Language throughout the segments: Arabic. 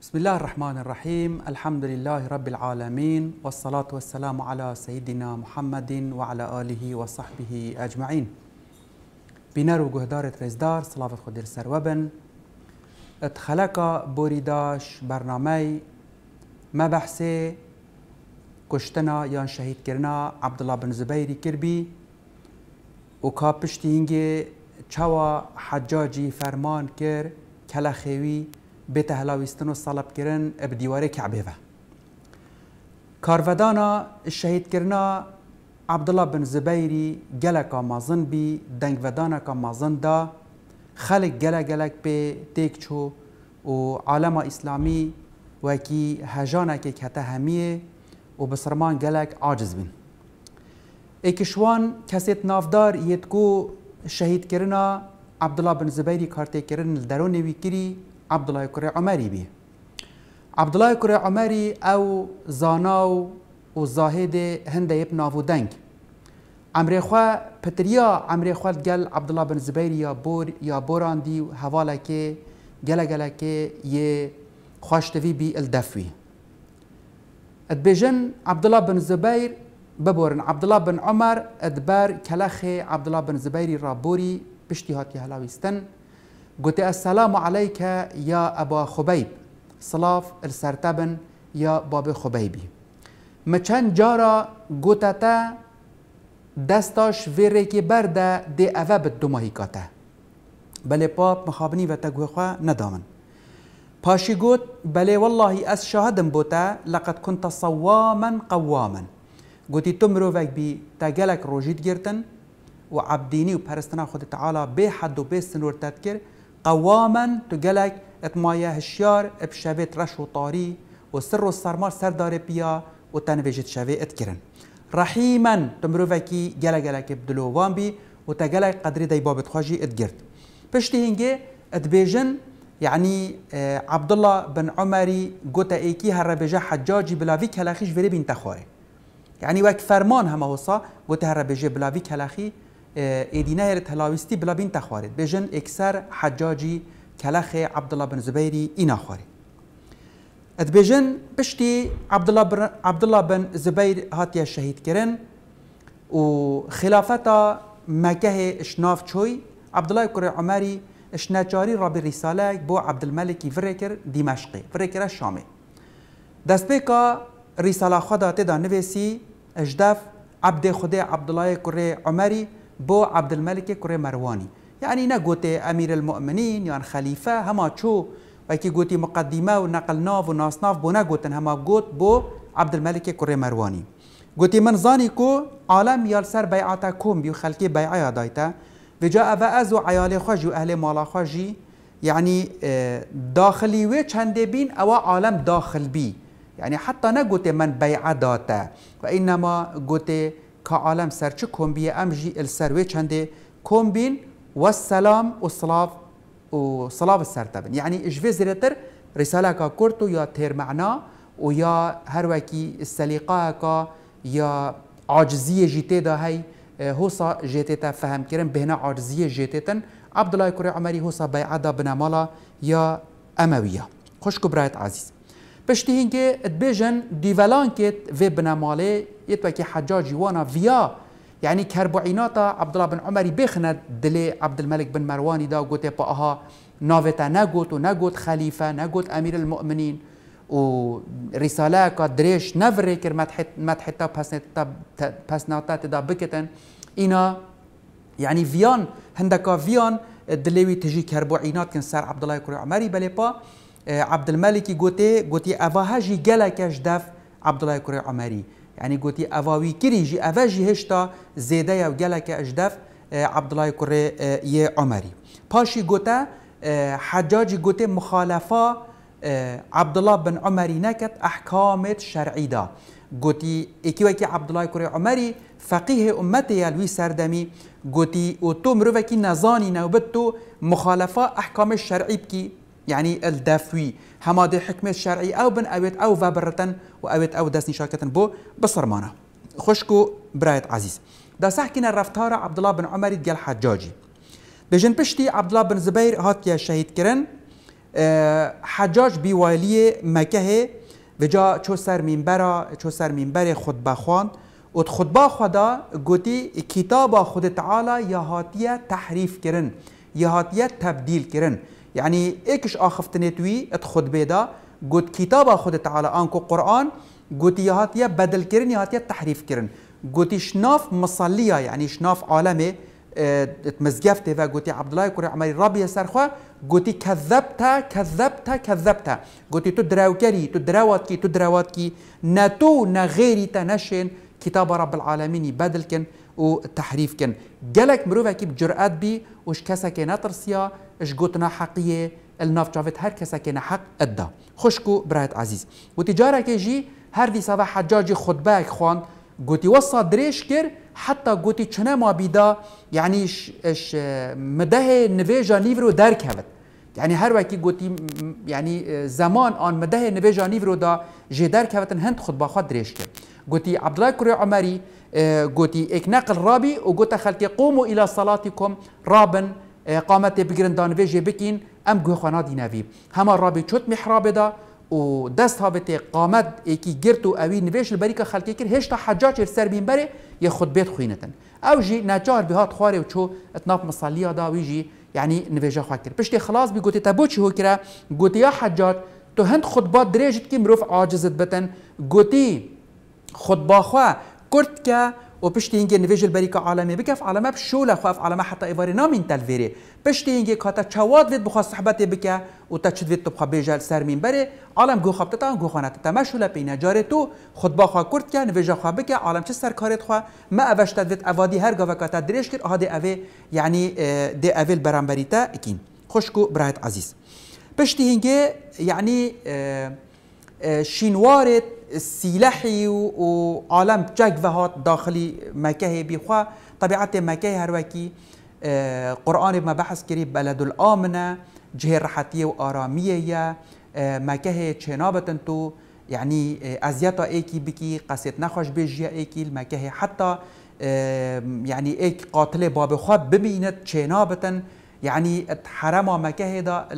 بسم الله الرحمن الرحيم الحمد لله رب العالمين والصلاة والسلام على سيدنا محمد وعلى آله وصحبه أجمعين بنار وجهدارة رزدار صلاة خدر سروبن اتخلق بوريداش برنامه ما بحثي كشتنا يان شهيد كرنا عبد الله بن زبيري كربي وكابشتي هنجي چوا حجاجي فرمان كر كلا خيوي بیت هلاویستن و صلب کردن به دیواره کعبه و کارودانا شهید کرنا عبدالله بن زبیری گلک مازن بی دنگ ودانا کا مازن دا خلق گلک گلک به تیک چو و عالم اسلامی وکی هجانا که کتا همیه و بسرمان گلک عاجز بین اکشوان کسیت نافدار یتکو شهید کرنا عبدالله بن زبیری کارتی کرن درون ویکری عبد الله کره عمری بی عبد الله کره عمری او زاناو او زاهد هند ابن ابو دنگ امر خو پتریا امر خو گل عبد الله بن زبیر یا بور یا بوراندی حواله که گله گله که یه خواشتوی بی الدفوی ادبیجن عبد الله بن زبیر ببورن عبد الله بن عمر ادبار کلخ عبد الله بن زبیر را بوری پشتی هاتی هلاویستن قلت السلام عليك يا أبا خبيب صلاف السرتبن يا باب خبيبي ما كان جارا تا دستاش ویره که برده دی اوه به دو ماهی کاته بله پاپ خواه ندامن باشي قلت بله والله أس شهدن بوتا لقد كنت صواما قواما قلت تمرو فيك بي تگلک روجيت گرتن وعبديني وبرستنا و پرستنا خود تعالی به حد و به سنورتت قواما تقلك اتمايا هشيار بشبيت رش وطاري وسر السرمار سر دار بيا وتنبيجت شبي اتكرن رحيما تمروفكي قلق قلق بدلو وامبي وتقلق قدري داي بابت خواجي اتقرد بشتي هنجي اتبيجن يعني آه عبد الله بن عمري قوتا ايكي هربجا حجاجي بلافيك هلاخيش فيري بين يعني وك فرمان هما وصا قوتا هربجا بلافيك هلاخي ایدینه تلاویستی بلا بین تخوارد بجن اکسر حجاجی کلخ عبدالله بن زبیری اینا خوارد اد بجن بشتی عبدالله بن زبیر هاتیه شهید کرن و خلافتا مکه اشناف چوی عبدالله کره عمری اشناچاری رابی رساله بو عبدالملکی فرکر دمشقی فرکر شامی دست بیکا رساله خدا تدا نویسی اجدف عبد خدا عبدالله کره عمری بو عبد الملك كري مرواني يعني نا قوتي أمير المؤمنين يعني خليفة هما شو وكي قوتي مقدمة ونقل ناف وناس ناف بو نا قوتن هما قوت بو عبد الملك كري مرواني قوتي من زاني كو عالم يالسر بيعتا كوم بيو خلقي بيعيا دايتا وجاء بأزو عيالي خواجي وأهل مالا خواجي يعني آه، داخلي وي چنده بين او عالم داخل بي يعني حتى نقول من بيع داتا وإنما قوتي که عالم سرچه کنبیه ام جی السروی چنده کنبین و سلام و صلاف و صلاف يعني اجفي زرتر رسالة كا كورتو يا تير معنا ويا هروكي السليقة كا يا عجزية جيتي دا هي هوسا جيتي تا فهم كرم بهنا عجزية جيتي تن عبد الله كوري عمري هوسا بيعدا بنامالا يا أموية خوش كبرات عزيز بشتي هنكي تبيجن ديفالانكيت في بنامالي يتوكي حجاجي وانا فيا يعني كربعيناتا عبد الله بن عمر بيخنا دلي عبد الملك بن مروان دا قوتي باها نافتا نقوت ونقوت خليفة نقوت أمير المؤمنين ورسالة دريش نفري كر ما تحتا بسناتا تدا بكتن إنا يعني فيان هندكا فيان دلوي تجي كربعينات كن سر عبد الله كري عمري بلي با عبد الملك قوتي قوتي أفاها جي جلا كاش عبد الله كري عمري یعنی گوتی اواوی کری جی اوا جی هشتا زیده یا گلک اجدف عبدالله کره یه عمری پاشی گوته حجاجی گوته مخالفه عبدالله بن عمری نکت احکامت شرعی دا گوتی اکی وکی عبدالله کره عمری فقیه امت یلوی سردمی گوتی او تو مروکی نزانی نوبت تو مخالفه احکام شرعی بکی يعني الدافوي هما دي حكمة شرعي أو بن أويت أو فابرتن وأويت أو داس نشاكة بو بصرمانة خشكو برايت عزيز دا ساحكينا رفتارة عبد الله بن عمر ديال حجاجي بجن بشتي عبد الله بن زبير هات يا شهيد كرن أه حجاج بيوالي مكه بجا شو سر برا شو سر برا خطبه خوان و خطبه خدا جوتي كتابة خد تعالى يا هاتيا تحريف کرن يا هاتيا تبديل کرن يعني ايكش اخفتني توي اتخد بيدا قد كتابة خد تعالى انكو قرآن قد يهاتيا بدل كرن يهاتيا تحريف كرن قد شناف مصلية يعني شناف عالمي آه، تمزجفت و عبد الله كوري عمري ربي سرخوا قوتي كذبتها كذبتها كذبت قوتي كي تدراوات كي ناتو نغيري تنشن كتاب رب العالمين بدل كن وتحريف كن جلك مروفا كي بجرأت بي وش كسا كي نترسيا جوتنا حقية الناف جافت هر كسا كان حق ادا خشكو برايت عزيز وتجارة كيجي هر دي صباح حجاجي خطباك خوان قوتي وصا دريش كر حتى قوتي چنه ما بيدا يعني اش, اش مده نفيجا نيفرو درك هبت يعني هر وكي قوتي يعني زمان آن مده نفيجا نيفرو دا جي درك هبتن هند خطبا خود دريش كر قوتي عبد الله كوري عمري قوتي اه، اكناق و وقوتي خلتي قوموا إلى صلاتكم رابن قامت بگیرن دانویجه بکین ام گوخانا دینوی هما رابی چوت محراب دا و دست ها به قامت ایکی گرت و اوی نویش لبری که خلکی کر هشتا حجاج سر بین بره یه خود بیت خوینتن او جی نجار به هات خواره و چو اتناف مصالیا دا وی جی یعنی نویجه خواه کر پشتی خلاص بی گوتی تبو چی هو کرا گوتی یا حجاج تو هند خطبات دریجت که مروف عاجزت بتن گوتی خطبا خواه کرد که و پشت اینگه نویج که عالمی بکف عالمه بشول خواف عالمه حتی ایواری این تلویری پشت اینگه کاتا چواد وید بخوا صحبت بکه و تا چد وید تبخوا بیجل سر مین بره عالم گو خواب تتا گو خانه تتا شوله پینا جاره تو خود باخوا کرد که نویج خوا بکه عالم چه سر کارت خوا ما تد وید اوادی هر گاوه تا دریش کرد آها اوه یعنی دی اوه اکین خوشکو برایت عزیز پشت یعنی آه، شینوارت سیلحی و عالم جگ و هات داخلی مکه بیخوا طبیعت مکه هر وکی آه، قرآن ما بحث کری بلد الامنه جه راحتی و آرامیه آه، مکه چنابتن تو يعني ازيتا ايكي بكي قصيت نخوش بيجيا ايكي المكاهي حتى يعني ايك قاتل باب خواب ببينت شينابة يعني اتحرما مكاهي دا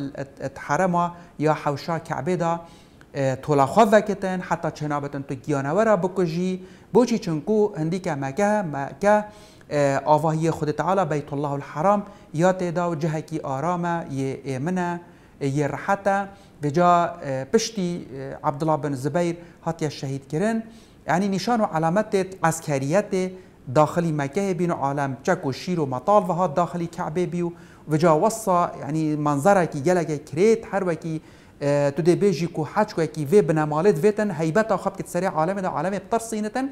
اتحرما يا حوشا كعبه دا تولا وکتن حتی چنابتن تو گیانوه را بکجی بوچی چونکو، هندی که مکه مکه آواهی خود تعالی بیت الله الحرام یا تیدا و جهه کی آرامه یه ایمنه یه رحته به جا پشتی عبدالله بن زبیر حتی شهید کرن یعنی نشان و علامت عسکریت داخلی مکه بین عالم چک و شیر و مطال و ها داخلی کعبه بیو و جا وصا یعنی منظره که گلگه کریت هر وکی تو دي بيجي كو حاج كو كي في بنا مالت فيتن هيبتا خب كتسري عالم دا عالم بترصينتن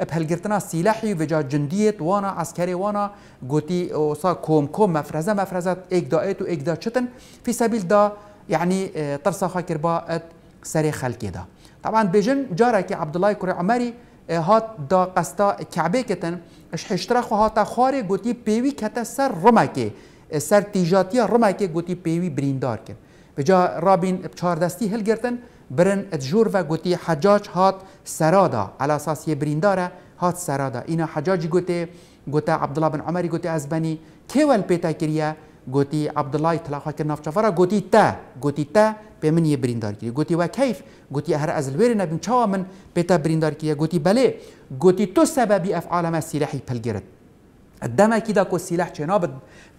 بهلگرتنا سلاحی و جا جندیت وانا عسکری وانا گوتی اوسا کوم کوم مفرزه مفرزه ایک دا ایت و ایک دا چتن فی سبیل دا یعنی ترسا خاکر با ات سری خلکی دا طبعا بیجن جارا که عبدالله کری عمری هات دا قستا کعبه کتن اش حشترا خو هاتا خاره گوتی پیوی کتا سر رمکه سر تیجاتی رمکه گوتی پیوی بریندار کن بجا رابین بچاردستی هل گرتن برن اتجور و گوتی حجاج هات سرادا على اساس یه برینداره هات سرادا اینا حجاج گوتی گوتا عبدالله بن عمر گوتی ازبانی که ول پیتا کریه گوتی عبدالله طلاقه کرد نافچافرا گوتی تا گوتی تا به من یه بریندار کردی گوتی و کیف گوتی هر از الویر نبیم چا من پیتا بریندار کردی گوتی بله گوتی تو سببی افعال ما سلاحی پل الدما كده كو السلاح شنابت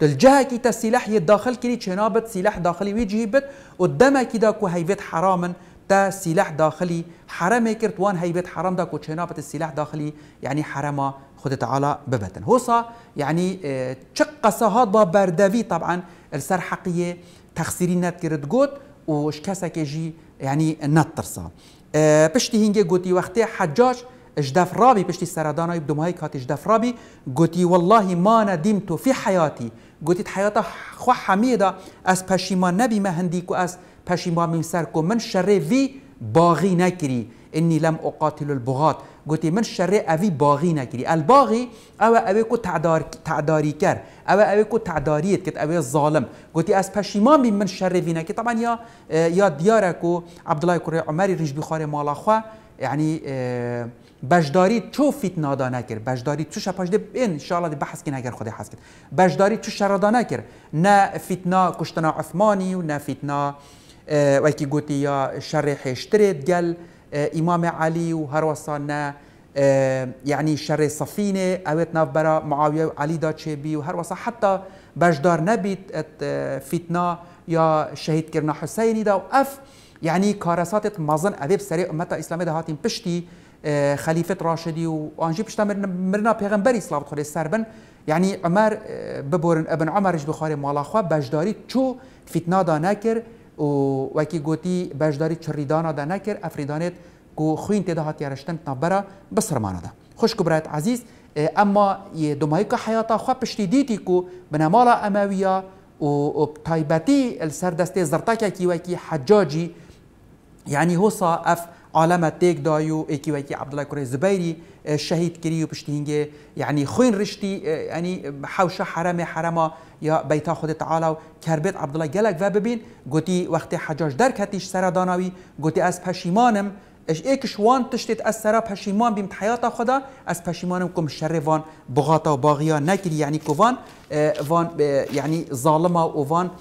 الجهه كي السلاح يداخل كي شنابت سلاح داخلي ويجيبت والدما كده كو هيفت حراما تا سلاح داخلي حرام كرت وان هيفت حرام كو شنابت السلاح داخلي يعني حرام خد تعالى ببتن هوصا يعني شق آه، صهاد بردافي طبعا السر حقية تخسيرينات كرت قوت وش كسا كيجي يعني نترصا بشتي آه، هنجي قوتي وقتي حجاج رابي بشتي سرادانا يبدو ما هيك هاتي جدفرابي قلتي والله ما ندمت في حياتي قلتي حياتا خو حميدة أس بشيمان نبي ما هنديكو أس پشیمان من کو من شر وی باغی نکری انی لم اقاتل البغات گوتی من شر اوی باغی نکری الباغی او اوی کو تعدار تعداری کر او اوی کو تعداریت که اوی ظالم گوتی از پشیمان بی من شر وی نکری طبعا یا یا دیاره کو عبدالله کره عمری ریش بخار مالا خو یعنی بجداری تو فتنه دا نکر بجداری تو شپاش ده ان شاء الله بحث کن اگر خدا حس کن بجداری تو شر دا نه فتنه کشتنا عثمانی و نه فتنه وکی گوتی یا شر حشترد گل امام علی و هر نه یعنی شر صفینه اوت ناف برا معاویه و علی دا چه بی و هر واسه حتی بجدار نبید فتنه یا شهید کرنا حسینی دا و اف یعنی کارساتت مزن اویب سری امت اسلامی ده پشتی خلیفت راشدی و آنجی پشتا مرنا پیغمبری صلوات خودی سر بن یعنی عمر ببورن ابن عمرش بخاری مالا خوا بجداری چو فتنه دا نکر و وکی گوتی بجداری چریدانا دا نکر افریدانت کو خوین تدا هات یارشتن تنبرا بسرمانه دا خوش کبرات عزیز اما دمایی که حیاتا خواه پشتی دیتی کو بنامالا امویا و تایبتی السر دسته زرتاکه کی حجاجی یعنی هوسا عالم دایو تێکدای و ئێکیوەکی عبدالله کره زبەیری شهید کری و پشتینگێ یعنی خوین رشتی یعنی حوشه حرم حرما یا بیت خود تعالا و کربت عبدالله گلک و ببین گوتی وقتی حجاج دەرکەتیش سر داناوی گوتی از پشیمانم اش ایکش وان از سر پشیمان بیم حیات خدا از پشیمانم کم شر وان بغاتا و باغیا نکری یعنی کوان وان یعنی ظالما و وان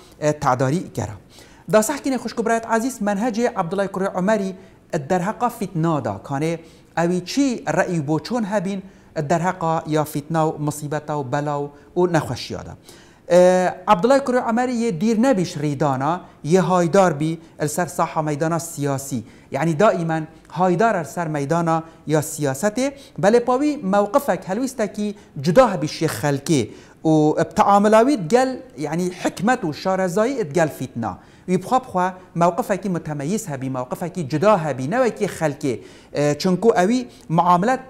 تعداری کرا دا صح کنه خوشکبرات عزیز منهج عبدالله کره عمری در حقا فتنه دا کانه اوی چی رأی بوچون هبین در حقا یا و مصیبت و بلا و نخوشی دا عبدالله کرو عمری یه دیر نبیش ریدانا یه هایدار بی السر ساحه میدانا سیاسی یعنی دائما هایدار سر میدانا یا سیاسته بله پاوی موقفک هلویسته که جدا بیش یه خلکه و بتعاملاوی گل یعنی حکمت و شارزایی گل فتنه وی پخوا بخوا موقفه که متمیز هبی موقفه کی جدا هبی نه کی خلکه چونكو اوي معاملات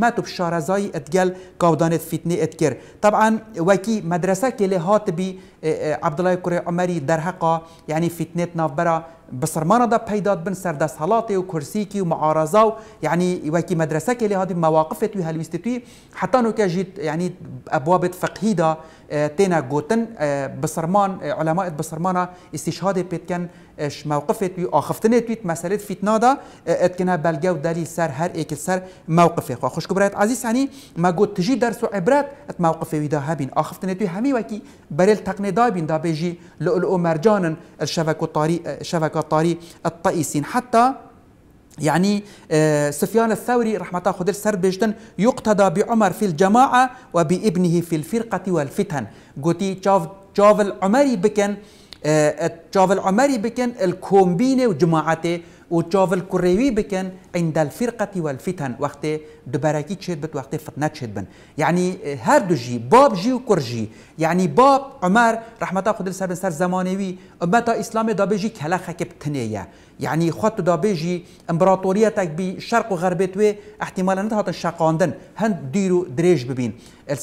و وبشارزاي اتقال قودانة فتنة اتكر طبعا وكي مدرسة لحات هاتبي اه، اه، عبد الله عمری در حقا يعني فتنة نافبرا بسرمانه دا پیداد بن سر دست حالاته و کرسیکی و معارضه و یعنی وکی مدرسه که لهادی مواقف توی هلویستی توی حتی نو که جید یعنی ابواب فقهی دا اه، تینا گوتن بسرمان علماء بسرمانه استشهاد پیتکن اش موقفت بي آخفتنت وی مسئله فتنه دا اه، اتکنه بلگه و دلیل سر هر ایک سر موقفه خواه خوش برات عزیز هنی ما گوت تجی درس و عبرت ات موقفه وی دا هبین آخفتنت وی همی وکی برل تقنه دا بین دا بجی لؤلؤ مرجان الشبكه طاري اه، شبكه طاري الطئسين حتى يعني اه، سفيان الثوري رحمة الله خدر سر بيجتن يقتدى بعمر في الجماعة وبابنه في الفرقة والفتن قوتي جاف جاف العمري بكن تشاف آه، العمري بكن الكومبينة وجماعته وتشاف الكروي بكن عند الفرقة والفتن وقت دبركي تشد بت وقت فتنة تشد بن يعني آه، هر دو جي باب جي وكرجي يعني باب عمر رحمة الله خدل بن سر زمانوي أمتا إسلام دابجي كلا خكب تنية یعنی خط تو دابێژی امبراطوریتک بی شرق و غەربێت وێ احتیمالە نەهاتە شەقاندن هەند دیر زمانه درێژ ببین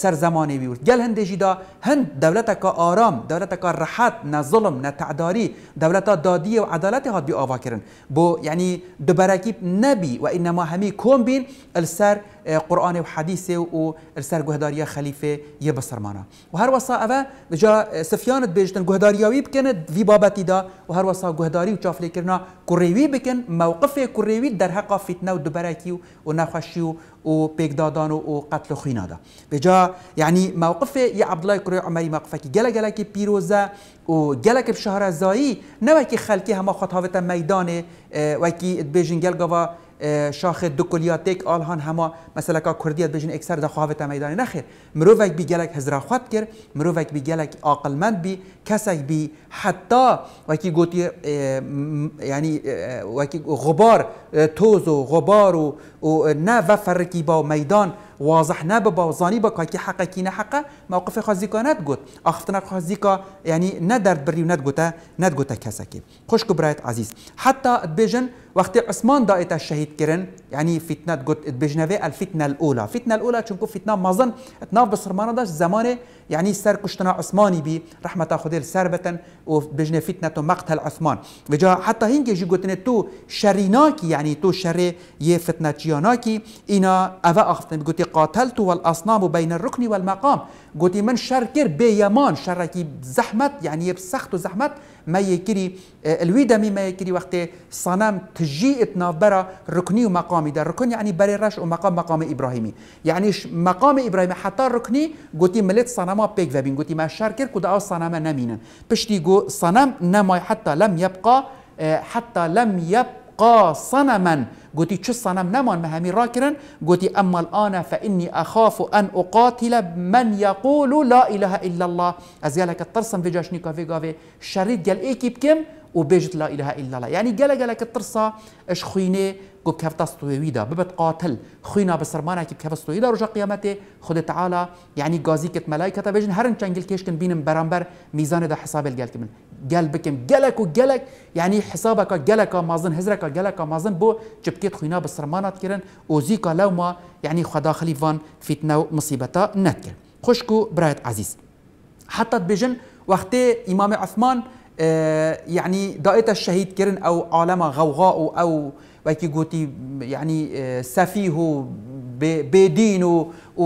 سەر زمانێوی هند هند هەندێژیدا هەند آرام ئارام دەولەتەکە ڕەحەت نەزڵم نەتەعداری دولتا دادی و عدالت هاتبی ئاواکردن بو یعنی دبراكيب نبی و همي هەمی بین السر آه، قرآن و حديث و السر جهداريا خليفة يبصر مانا وهر وصا أفا جا آه، سفيان بيجتن جهدارياوي بكن في بابتي دا وهر وصا جهداري وشاف لكرنا كوريوي بكن موقف كوريوي در حقا فتنة ودبركي و وبيك دادان قتل خينا دا بجا يعني موقف يا عبد الله كوري عمري موقفك جلا جلا كي بيروزا وجلك بشهر زاي نوكي خلكي هما خطاوة ميدان آه، وكي تبيجن جلقوا شاخ دکلیات آل آلهان هما مثلا کا کوردیت بجن اکثر در خواهوت میدانی نخیر مروک بی گلک هزرا خود کر مروک بی گلک مند بی کسک بی حتی وکی گوتی یعنی وکی غبار توز و غبار و, و نه و با میدان واضح ناببا وزاني بكا حق کی نه حق موقف خازی خازيكا نتقوت اخفتنا خازيكا بری نه بري نه نتقوتا کسکی خوش کو كبرايت عزيز حتى بيجن وقت عثمان دائتا شهید کرن یعنی فتنة قد بيجنبي الفتنة الأولى فتنه الأولى چونکو فتنة مازن تناف بصر مانداش زمانه يعني سر كشتنا عثماني بي رحمة خدير و وبجنا فتنة مقتل عثمان وجا حتى هنك جي قلتنا تو شريناكي يعني تو شري يه فتنة جياناكي إنا أفا أخفتن قلت قاتلت والأصنام بين الركن والمقام قلت من شر كير بيمان شركي زحمت يعني بسخت وزحمت ما یکری الوی ما یکری وقتی صنم تجی اتنابرا رکنی و مقامی در رکن یعنی بر رش و مقام مقام ابراهیمی یعنی مقام ابراهیم حتی رکنی گوتی ملت صنما پیک وبین گویی ما شرکر کدا او صنما نمینن پشتی گو صنم نمای حتی لم یبقا حتی لم یب يلقى صنما قلت شو الصنم نمان مهامي راكرا قلت أما الآن فإني أخاف أن أقاتل من يقول لا إله إلا الله أزيالك الترسم في جاشنيكا في غافي شريد ديال إيكي بكم وبيجت لا إله إلا الله يعني قال لك الترصا إش خويني كو ستويدا ببت قاتل خوينا بسرمانا كي ستويدا رجا قيامته خد تعالى يعني غازي كت ملائكة تبجن هرن چنجل كيشكن بين برامبر ميزان ده حساب الجل كمن قال بكم قالك وقالك يعني حسابك جلك مازن هزرك جلك مازن بو جبكيت خوينا بسرمانا تكرن وزيكا لو ما يعني خدا خليفان فتنة مصيبتا نتكر خشكو برايت عزيز حتى بجن وقت إمام عثمان آه، يعني دائت الشهيد كرن أو عالم غوغاء أو وكي جوتي يعني آه، سفيه بدين و, و,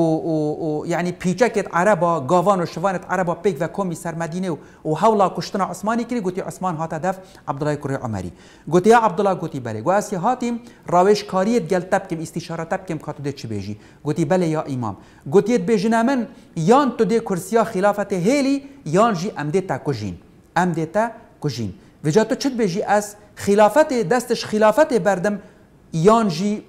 و, يعني بيجاكت عربا غافان و شفانت عربا بيك ذا كومي سر مدينه و هولا كشتنا عثماني كري جوتي عثمان هاتا دف عبد الله كوري عمري جوتي يا عبد الله قوتي بله قاسي هاتم راويش كاريت جل تبكم استشاره تبكم كاتو دي بيجي جوتي بلي يا امام جوتي بيجنا من يان تو دي كرسيا خلافه هيلي يان جي امدي تاكوجين ام دیتا کجین و جا تو بجی از خلافت دستش خلافت بردم یانجی جی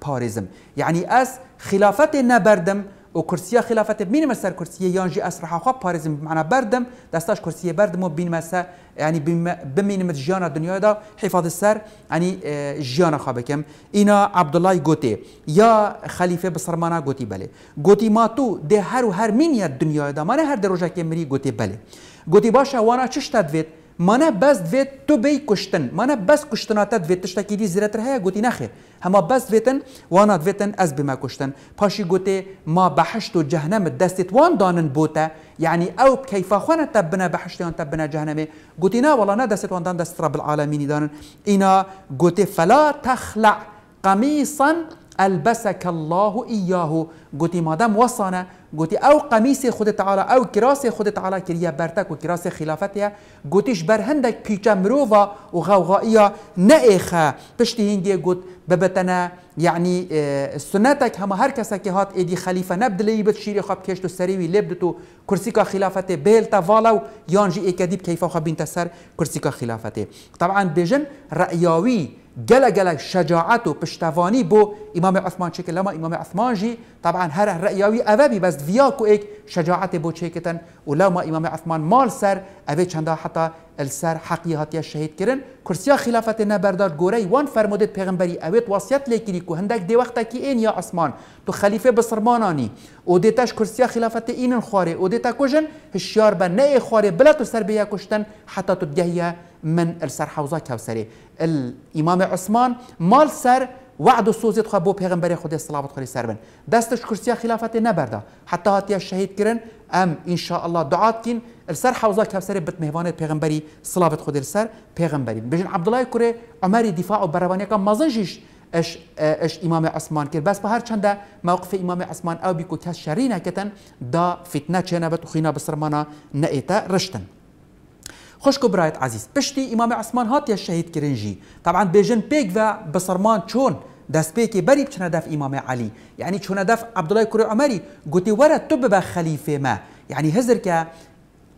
پاریزم. یعنی از خلافت نبردم و کرسیا خلافت بینیم سر کرسیه یانجی اسرح خواب پارزم معنا بردم دستاش کرسیه بردم و بینیم سر یعنی بمینیم جان دنیا دا حفاظ سر یعنی جیانا خواب کم اینا عبدالله گوتی یا خلیفه بسرمانا گوتی بله گوتی ما تو ده هر و هر مینیا دنیا دا مانه هر دروجه که مری گوتی بله گوتی باشه وانا چش تدوید مانا بس دوی تو بی کشتن مانا بس کشتنات دوی تشتکی دی زیرتر هیا گوتی نخه هما بس دویتن وانا دویتن از بما کشتن پاشی گوتی ما بحشت و جهنم دستت وان دانن بوتا یعنی او کیفا خوان تبنا بحشتیان تبنا جهنمه گوتی نا والا نه دست وان دان دست رب العالمینی دانن اینا گوتی فلا تخلع قمیصا ألبسك الله إياه قلت إيه، مادام وصانا قلت إيه، أو قميص خود تعالى أو كراس خود تعالى كريا برتك وكراس خلافتها قلتش برهندك كيجا مروفا وغوغائيا نائخا بشتي هنجي قلت ببتنا يعني آه، سنتك هما هر كسا كي هات ايدي خليفة نبدلي بتشيري خواب كيشتو سريوي لبدتو كرسيكا خلافته بيلتا فالاو يانجي ايكاديب كيفا خب بنت كرسيكا خلافته طبعا بجن رأياوي جل جل شجاعته بشتفاني بو إمام عثمان چێکە لما إمام عثمان جي طبعا هر رأيوي ئەوەبی بس فياكو إيك شجاعته بو بۆ ولما إمام عثمان مال سر سەر ئەوێ حتى السر السەر يا شهيد كرن كرسيا خلافة نەبەردار گۆرەی وان فرمودت پێغمبەری أبيت وصيت لێکیری و هندك دي وقتا كي عسمان يا عثمان تو خليفة دێتەش وديتاش كرسيا خلافة خوارێ و وديتا كوجن هشيار بە نەیە بلا بلەت و سەر بەیە کوشتن حتا من السر حوزا كوسري الامام عثمان مال سر وعد سوزت خو بو پیغمبر خدا صلوات خلی سر بن دستش کرسی خلافت نبرده حتی هاتی شهید کرن ام ان شاء الله دعات کن السر حوزا كوسري بت مهوانه پیغمبری صلوات خدا سر پیغمبر بجن عبد الله کره عمر دفاع و بروانی کا مزنجش اش اش امام عثمان کرد بس به هر چنده موقف امام عثمان او بیکو کس شرینه کتن دا فتنه چنه بت بسرمانه نئتا رشتن خوشكو برايت عزيز بشتي امام عثمان هاتيا الشهيد كرنجي طبعا بيجن بيغفا بسرمان چون دست بيكي بري بچنا دف امام علي يعني چون دف عبد الله كوري عمري قلت ورا تب خليفه ما يعني هزر كا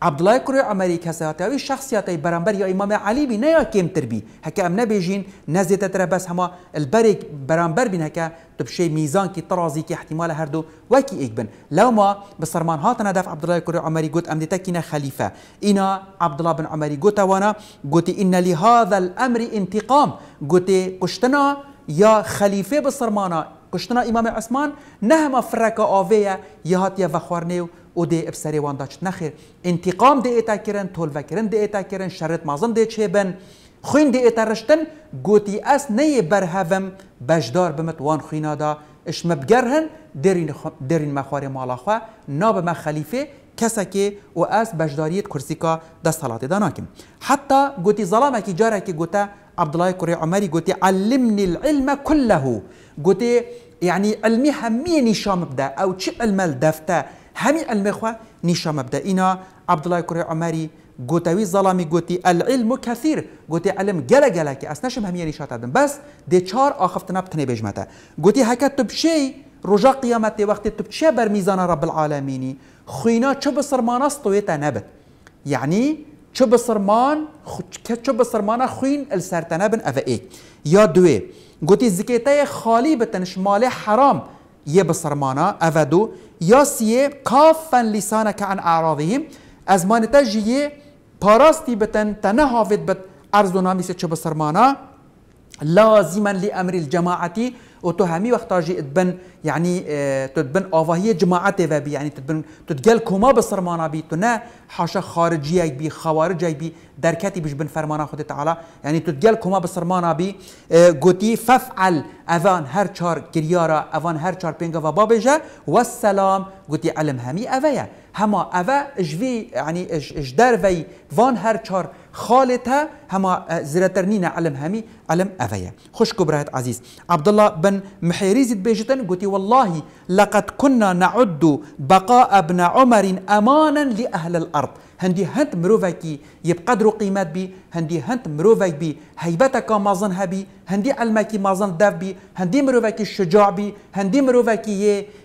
عبد الله کره امریکا ساتاوی شخصیت برانبر یا امام علی بی نه کم تر بی هکا ام نبیجین نزدت تر بس هما البرک برانبر بین هکا تبشی میزان کی طرازی کی احتمال هر دو وکی ایک بن لو ما بسرمان هاتنا دف عبدالله کوری عمری گوت ام دتکینا خلیفه اینا الله بن عمری گوت وانا گوت ان لهذا الامر انتقام گوت قشتنا یا خلیفه بسرمانا قشتنا امام عثمان نهما فرکا آویه یهات یا وخوارنیو او دی افسری وان داشت نخیر انتقام دی اتا کرن تولوا کرن دی اتا کرن شرط مازن دی چه بن خوین دی اتا رشتن گوتی اس نی برهوم بجدار بمت وان خوینا دا اش مبگرهن درین, خو درین مخوار مالا خواه ناب ما خلیفه کسا که او از بجداریت کرسی که دستالات داناکن حتی گوتی ظلام اکی جاره که گوتا عبدالله کوری عمری گوتی علمنی العلم کلهو گوتی يعني علمي هميني نشام بدا او چه علم الدفته هەمی ئەلمێخوا نیشە مەبدەئینا عبدڵای کوڕی عمەری گوتەوی زەڵامی گوتی ئەلعیلم و کەسیر گوتی ئەلم گەلە گەلەکی ئەسنەشم هەمیە نیشاتادن بەس دێ چار ئاخفتنا بتنێ بێژمەتە گوتی هەکە تو بشەی ڕۆژا قیامەتێ وەختی تو بچێ بەرمیزانە ڕە بالعاالمینی خوینا چ بە سەرمانە ستۆیێتە نەبێت یعنی چ بە سەرمان چ بە سەرمانە خوین ئەل سەرتەنە بن ئەڤ ئیک یا دوێ گوتی زکێتەیە خالی بتەنشمالی حرام یە بە سەرمانە ئەڤە یاسیه کافن که عن اعراضهم از مانتا جیه پاراستی بتن هاوید بت ارزو میسه چه بسرمانا لی لامر الجماعتی او تو وقت وقتاجي تبن يعني اه تتبن آواهية جماعة تبي يعني تتبن تتجل كوما بسرمانا بي تنا حاشا خارجية بي خوارجية بي دركاتي بيش بن فرمانا خد تعالى يعني تتجل كوما بسرمانا بي اه قوتي ففعل اذان هر شار كريارا اذان هر شار بينغا وبابجا والسلام قوتي علم همي أفايا هما اوه جوی یعنی اج وی وان هر چار تا هما اه، زرترنين علم همي علم اوه خوش كبرهت عزيز عبد الله بن محيريز بيجتن قلت والله لقد كنا نعد بقاء ابن عمر أمانا لأهل الأرض هندي هند قدر و قيمات بي هندي هند بی بي هيبتك مازن هندی هندي کی مازن مروفه کی هندي بی الشجاع بي هندي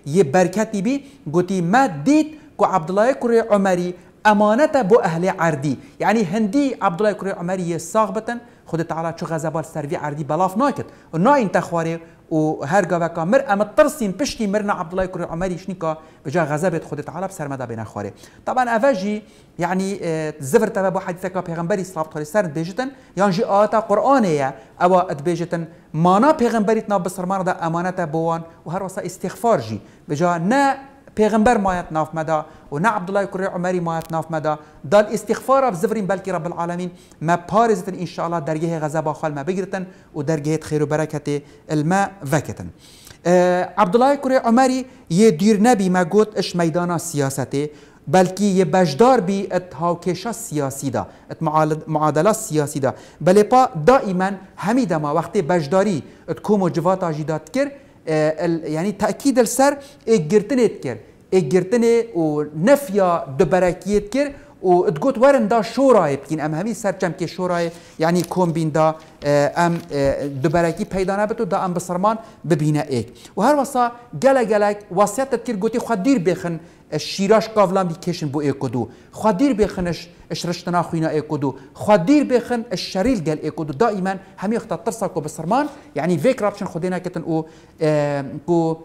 یه برکتی بي قلت ما ديت كو عبد الله كوري عمري امانته بو اهل عردي يعني هندي عبد الله كوري عمري صاغبه خد تعالى شو غزبال سرفي عردي بلاف ناكت ناين تخواري و هر گاوکا مر ام ترسین پشتی مرنا عبدالله الله کر عمری شنیکا بجا غزبت خودت علا بسر بسرمدا بین خواره طبعا افاجي یعنی اه، زفر تبا با حدیثه که پیغمبری صلى تاری سر بیجتن یعنی جی آتا قرآنية او بیجتن مانا پیغمبري تنا بسرمان دا امانتا بوان و هر واسه استغفار جي بجا نه پیغمبر مایت ناف مدا و نه عبدالله کری عمری مایت ناف مدا دال استغفار زفرین بلکی رب العالمین ما پارزتن انشاءالله درگه غذاب خال ما بگیرتن و درگه خیر و برکت الماء وکتن اه، عبدالله کری عمری یه دیر نبی ما گوت اش میدان سیاسته بلکی یه بجدار بی ات هاوکشا سیاسی دا ات معادله سیاسی دا بلی پا دائما همی دما وقتی بجداری ات کوم و جواتا جیدات کر يعني اه، تاكيد السر اجرتنت كير گرتنه و نفیا دبرکیت کر و ادگوت ورن دا شورای بکین ام همی سرچم که شورای یعنی کومبین دا ام اه، اه، دبرکی پیدا نبت دا ام بسرمان ببینه ایک و هر وسا گله گله وصیت کر گوتی خود دیر بخن شیراش قاولان بیکشن بو ایک دو خود دیر بخنش اش رشتنا خوینا ایک دو خود دیر بخن اش شریل گل ایک دو دائما همی اختا ترسا کو بسرمان یعنی ویک رابشن خودینا کتن او کو اه،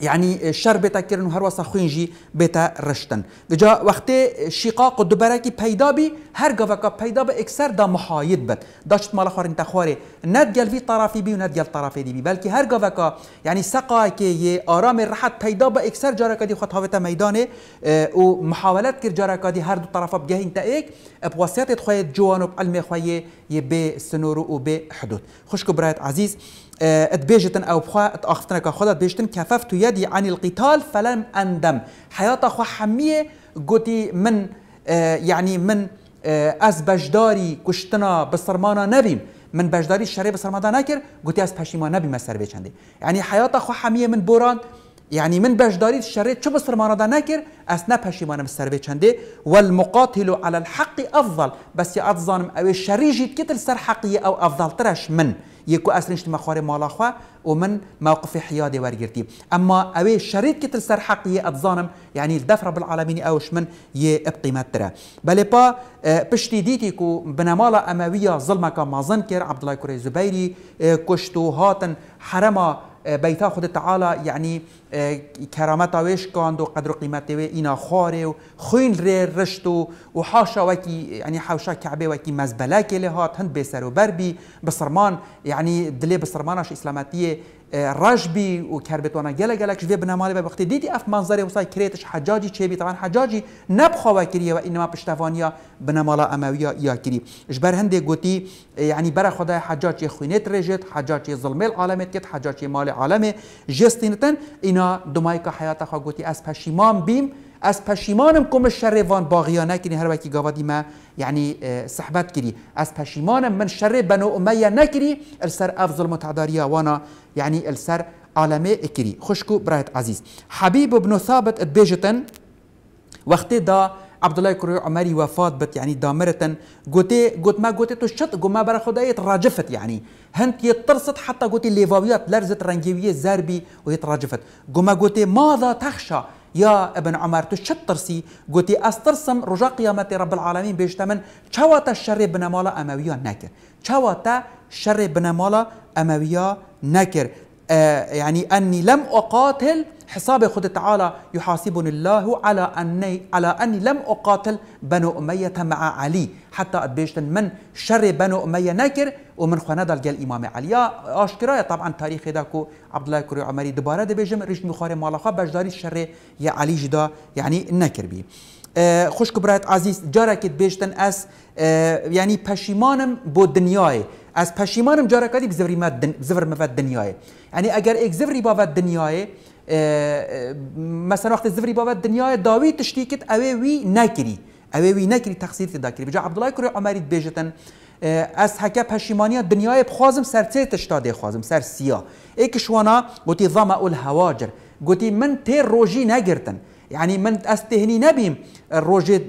يعني شر بتا كرن و هر واسا خوينجي بتا رشتن دجا وقتی شقاق و دوباره کی پیدا بی هر گوکا پیدا بي اكثر دا محايد بد داشت مال خورن تخواره ند گل في طرفي بي و ند گل طرفي دي بي بلکه هر گوکا يعني سقا که آرام راحت پیدا به اكثر جاركا دي خود هاوتا میدان اه، و محاولات كر جاركا دي هر دو طرفا بجه انت ايك بواسطه خوید جوانو علم خواهي يه به سنورو و به حدود خوشک برایت عزيز اتبيجتن آه، او بخوا اتاختن خدا اتبيجتن كففت يدي عن القتال فلم اندم حياة خو حمية قوتي من آه، يعني من از آه، بجداري كشتنا بسرمانا نبيم من بجداري الشرعي بسرمانا نكر قوتي از پشيما نبيم از سربي يعني حياة خو حمية من بوران يعني من بجداري الشرعي چو بسرمانا دا نكر از نا پشيما نبيم سربي چندي والمقاتل على الحق افضل بس يا اتظانم او الشريجي كتل سر حقية او افضل ترش من یکو اصلش ما خواره مالا خوا و من موقف حیاد ورگرتی اما اوی شريط كتر سر حقي اتظانم يعني الدف رب العالمين اوش من ي بقيمة ترى بل با بشتي اه، ديتي كو بنمالا اموية ظلمك مازن كير عبد الله كوري زبيري كشتو اه، هاتن حرما بیتا خود تعالی یعنی کرامت ویش کاند و قدر و قیمت وی اینا خاره و خوین ری رشت و و حاشا وکی یعنی حوشا کعبه وکی مزبله که لهات هند بسر و بر بی بسرمان یعنی دلی بسرمانش اسلامتیه رجبي وكربتوانا جلا جلاك شوي بنمالي بوقت ديدي دي اف منظري وصاي كريتش حجاجي تشيبي طبعا حجاجي نبخوا كريه وانما بشتفانيا بنمالا امويا يا كري جبر هندي قوتي يعني برا خداي حجاجي خوينت رجت حجاجي ظلمي العالم كت حجاجي مال عالم جستينتن انا دمايكا حياتا خا قوتي اس بشيمان بيم از پشیمانم کم شر وان باغیانه کنی هر وقتی گاوادی ما یعنی اه، صحبت کری از پشیمانم من شر بنو امیه نکری السر افضل متعداری وانا یعنی السر عالمه اکری خشکو برایت عزیز حبیب ابن ثابت اتبیجتن وقتی دا عبدالله کروی عمری وفات بت یعنی دامرتن گوتی گوت ما گوتی تو شد گو ما برا خدایت راجفت یعنی یه ترست حتى قوتي لیواویات لرزت یه زربي ويتراجفت ما قوتي ماذا تخشى یا ابن عمر تو چت ترسي قلتي استرسم رجا قيامة رب العالمين بيشتمن من چواتا شر بنمالا امویا نکر چواتا شر بنمالا امویا نکر آه، يعني أني لم أقاتل حساب خود تعالى يحاسبني الله على أني على أني لم أقاتل بنو أمية مع علي حتى أدبيشتن من شر بنو أمية نكر ومن خنادا الجل امام علي أشكرا طبعا تاريخ داكو عبد الله كري عمري دبارة دبيجم رجل مخاري مالاخا بجداري شر يا علي جدا يعني نكر بيه خوشک برایت عزیز جارکت بیشتن از یعنی پشیمانم با دنیای از پشیمانم جارکتی زور مفت دنیای یعنی اگر ایک زوری باوت دنیای مثلا وقت زوری باوت دنیای داوی تشتی کت اوی وی نکری اوی وی نکری تقصیر تدا کری بجا عبدالله کرو عمرید بیشتن از حکه پشیمانی دنیای بخوازم سر چه تشتاده خوازم سر سیا ایک شوانا گوتی ضمع الهواجر گوتی من تی روژی نگرتن يعني من استهني نبیم روژه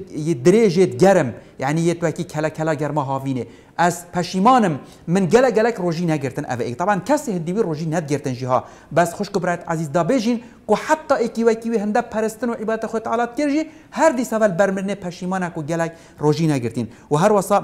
درێژێت جرم يعني يتوكي كلا كلا گەرمە هافيني از پشیمانم من گەلە گەلک ڕۆژی نەگرتن ئەوەیە تاوان کەسی هەندیوی ڕۆژی جیها بس خوش خوشک برات عزیز دابێژین کو حتا ئێکیوەکیوی هەندە پرستن و عیبەتە خۆت ئالات کردژی هەردی سەەل بەرمرنێ پەشیمانە کو گەلک روجی نگرتین و هر وسا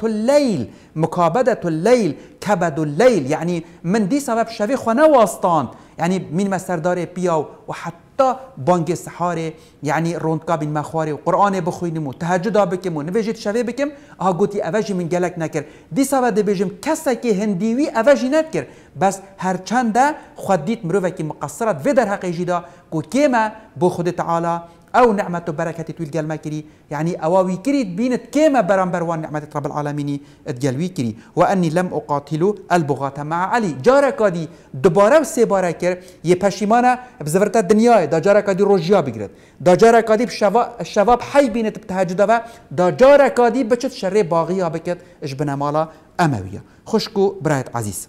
تو لەیل مکابەدە تو لەیل کەبەد و یعنی من دی سەبەب شەوی خۆ نەوەستان یعنی من مەسەردارێ پیاو و حتا حتی بانگ سحار یعنی روندکا بین مخوار و قرآن بخوینیم و تهجد بکیم و نویجید شوی بکیم ها گوتی اوجی من گلک نکرد دی و دبیجم کسی که هندیوی اوجی نکر بس چنده خود دیت مروه که مقصرت و در حقیجی دا گو که ما بو خود تعالی او نعمه بركه تويل ما ماكري يعني اواوي ويكري بينت كيما برامبر وان نعمه رب العالمين اتجلوي ويكري واني لم اقاتل البغاة مع علي جاركادي دوباره سي باره كر يه پشیمانه بزورت دنیا دا دي روجيا بگرد دا دي شوا الشباب حي بينت بتهجد و دا دي بچت شر باغي بكت اش مالا امويه خشكو برايت عزيز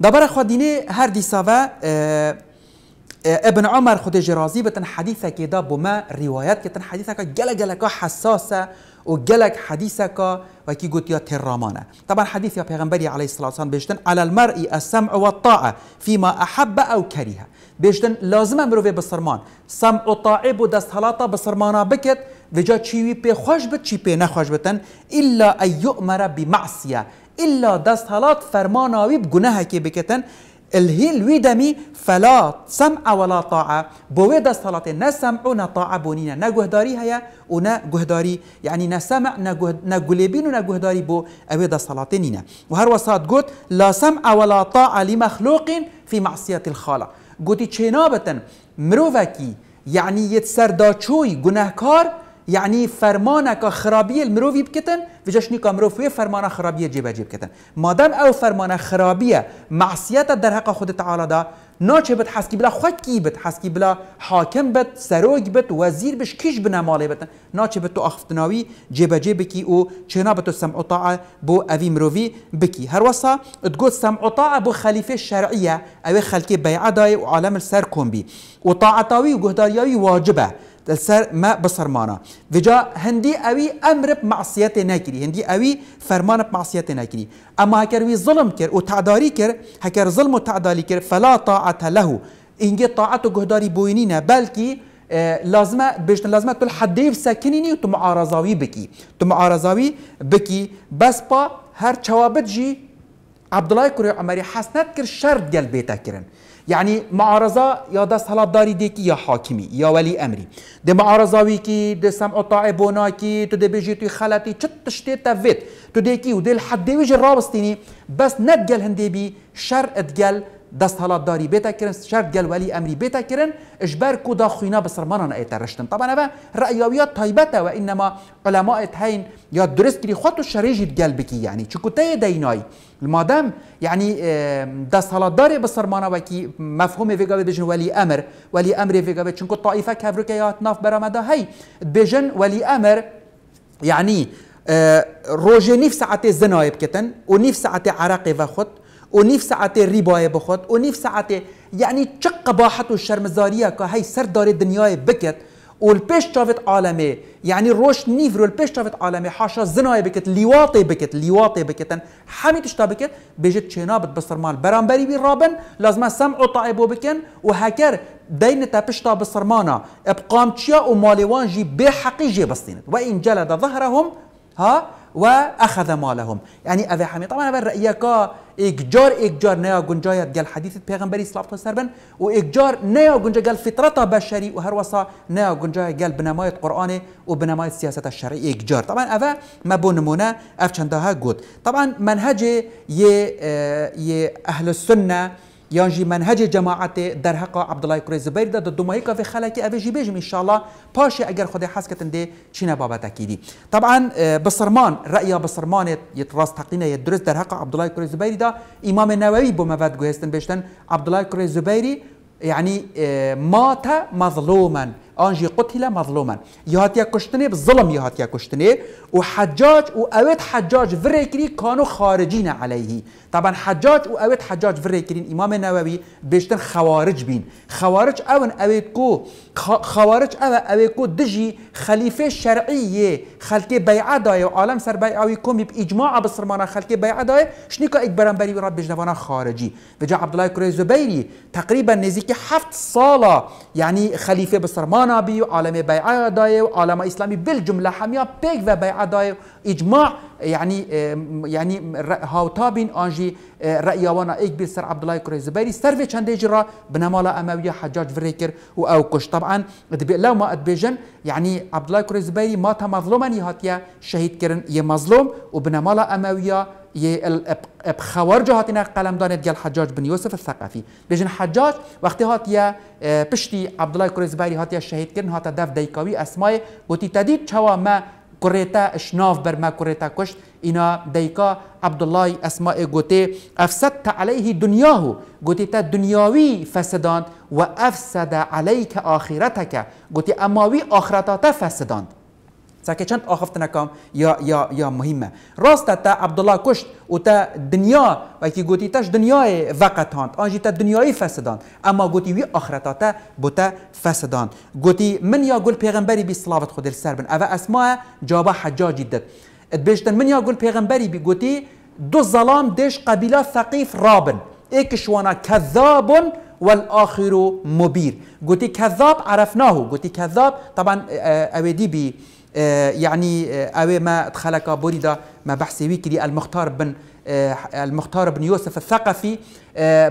دبر خدینه هر دیسا و إيه، ابن عمر خودج رازی بتن حدیثه که دا بوما روایت که تن حدیثه که گلگ لکا حساسه و گلگ حدیثه که و کی گوت یا ترامانه طبعا حدیث یا پیغمبری علیه الصلاة والسلام بشتن على المرء السمع والطاعة فيما أحب أو كره بیشتن لازمه مروه بسرمان سمع و طاعه بو دست حالاتا بسرمانا بکت و جا چیوی پی خوش بت چی پی نخوش بتن الا ایؤمر بمعصیه الا دست حالات فرماناوی بگناه که بکتن الهيل ويدمي فلا سمع ولا طاعة بويدا صلاة نسمع سمعو طاعة بونينا نجهداري هيا ونا جهداري يعني نسمع سمع نا, جهد ونا جهداري بو أويدا صلاة نينا وهر وساط قلت لا سمع ولا طاعة لمخلوق في معصية الخالق قلت تشينابة مروفكي يعني يتسرداتشوي جناهكار يعني فرمانا خرابية المروفي بكتن في جشني جشنی فرمانا خرابية جيبا جيبا كتن ما دام او فرمانا خرابية معصیت در حق خود تعالى دا ناچه بت حسكي بلا خوكي بت حسكي بلا حاكم بت سروج بت وزير بش كيش بنا مالي بت ناچه بت تو جيبا جیبه جیب کی او چنا بت سمع طاعه بو اوی مروفي بكي هر وصا تقول سمع طاعه بو خليفة الشرعية او خلکی بيعداي دای و السر كومبي وطاعتاوي طاعتاوی واجبه لسر ما بصرمانا وجا هندي اوي امر بمعصيات ناكري هندي اوي فرمان بمعصيات ناكري اما هكر وي ظلم كر وتعداري كر هكر ظلم وتعداري كر فلا طاعة له انجي طاعته جهداري بوينينا بلكي اه، لازمه بيشن لازمه تل حديف ساكنيني وتمعارضاوي بكي تمعارضاوي بكي بس با هر چوابت جي عبد الله كوري عمري حسنت كر شرط قلبيتا كرن یعنی معارضه یا دست سالاداری دی کی یا حاکمی یا ولی امری د معارضه وی که ده بونا تو ده بجی تو خلتی چت تشتی تفت تو دیکی که و د حد دی بس ندگل هندی بی شر ادگل دست حالات داری بیتا کرن شرط گل ولی امری بیتا کرن اجبار کدا خوینا بسرمانان ایتا رشتن طبعا اوه رأیاویات تایبتا و انما علماء هين یا درست کری خود و شریجید گل بکی یعنی چکو تای دینای المادام يعني اه، دست حالات داری بسرمانا وکی مفهوم ویگاوی بجن ولی امر ولی امر بجن چونکو طائفه کفرو که یاد ناف برامده هی بجن ولی امر يعني اه، روجي نيف ساعتي زنايب كتن ونيف ساعتي عراقي وخط ونيف ساعته ريباي بخوت ونيف ساعته يعني چق باحت و شرمزاريه که هي سر داره دنیای بکت پش تافت عالمي يعني روش نيفر پش تافت عالمي حاشا زناي بكت لواطي بكت لواطي بكت حمي تشتا بكت بيجت شينابت بسرمان بری بی رابن لازم سمعوا هکر دین وهكر بين تابشتا بسرمانا ابقام تشيا وماليوان جي حقیقی بستیند، و وان جلد ظهرهم ها واخذ مالهم يعني ابي حميد طبعا اول رأیکا اگجار اگجار نيا جونجايا قال حديث پیغمبری صلى الله عليه و اگجار نیا قال گل بشري بشری و جونجايا قال نیا گنجا گل بنمایت قرآن و بنمایت طبعا اوه ما بون نمونه اف جود طبعا منهج آه، ي اهل السنه یان جی منهج جماعت در حق عبدالله کوری زبیر ده دومایی که به خلکی اوی جی بیجم انشالله پاشه اگر خود حس کتن ده چینا بابت اکیدی طبعا بسرمان رأی بسرمان راست تقینه درست در حق عبدالله کوری زبیری ده امام نووی بو مفاد گوهستن بشتن عبدالله کوری زبیری يعني مات مظلوما آنجی قتل مظلوما یهاتیا کشتنه به ظلم یهاتیا کشتنه و حجاج و اوت حجاج ورکری کانو خارجین علیه طبعا حجاج و حجاج ورکرین امام نووی بیشتر خوارج بین خوارج اون اوید کو خوارج اون اوید کو دجی خلیفه شرعیه خلکی بیعه دای و عالم سر بیعه کمی به اجماع بسرمانه خلکی بیعه دای شنیکا یک برانبری را بجنوانا خارجی و جا عبدالله کری زبیری تقریبا نزدیک هفت سالا یعنی خلیفه بسرمانه منابی و عالم بیعه و عالم اسلامی جمله همیا پیک و بیعه دای اجماع یعنی یعنی هاوتابین آنجی رأي وانا إيك بير سر عبد الله كره زبيري في چند اجرا بنمالا أموية حجاج فريكر و او كش طبعا دبي لو ما أدبيجن يعني عبد الله كره زبيري ما مظلوما نيهاتيا شهيد كرن يه مظلوم و وبنمالا أموية يه الابخوار جهاتنا قلم دانت جل حجاج بن يوسف الثقافي بجن حجاج وقت هاتيا اه، بشتي عبد الله كرزباري هاتيا شهيد كرن هاتا دف ديكاوي اسماء وتي تديد چوا ما کوریتا اشناف بر ما کوریتا کشت اینا دیکا عبدالله اسماء گوته افسدت علیه دنیاهو گوته تا دنیاوی فسداند و افسد علیک آخرتک گوته اماوی آخرتاتا فسداند چند چند نکام یا, یا, یا مهمه راست تا عبدالله کشت و تا دنیا و کی گویی تاش دنیای وقت هند آنجی تا دنیای فسدان اما گویی وی تا بۆتە فەسدان گویی من یا گل پیغمبری بی صلوات خود السر بن ئەە جواب حجاج حەجاجی ات بیشتر من یا گل پیغمبری بی گویی دو ظلام دش قبیله ثقیف رابن کذاب و والآخر مبیر گویی کذاب عرفناه گویی کذاب طبعا اودی بی آه، يعني اوي آه، آه، ما دخلك بوريدا ما بحثي ويكلي المختار بن المختار بن يوسف الثقفي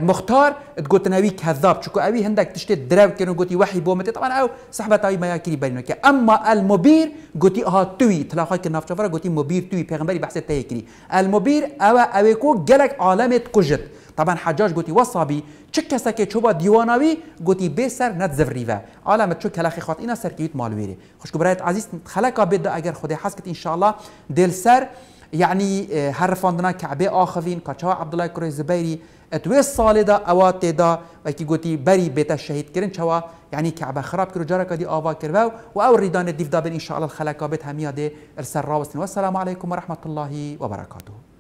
مختار تقول انا ويك هذاب شكو اوي هندك تشتي دراو كانوا قلتي وحي بومتي طبعا او صحبه تاي ما ياكلي بينك اما المبير قلتي ها توي تلاقاك كنا شفرة قلتي مبير توي بيغمبري بحثت تايكلي المبير او اوي كو جالك عالمه كوجت طبعا حجاج گوتی وصابی چه کسا که چوبا دیواناوی گوتی بسر سر نت زفریوه عالم چو خات اینا سر کیت مالویره خوش برایت عزیز خلقا بده اگر خدای حس کت ان شاء الله دل سر یعنی، هر هرفاندنا کعبه آخفين كاتشاو عبد الله كروي زبيري اتوي صالدا اواتي دا کی گوتی بری بیت شهید کرن چوا یعنی کعبه خراب کرو جارک دی کر و و ریدان الديف دابن ان شاء الله الخلاكا همیاده. هميا دي و راوسن والسلام عليكم ورحمة الله وبركاته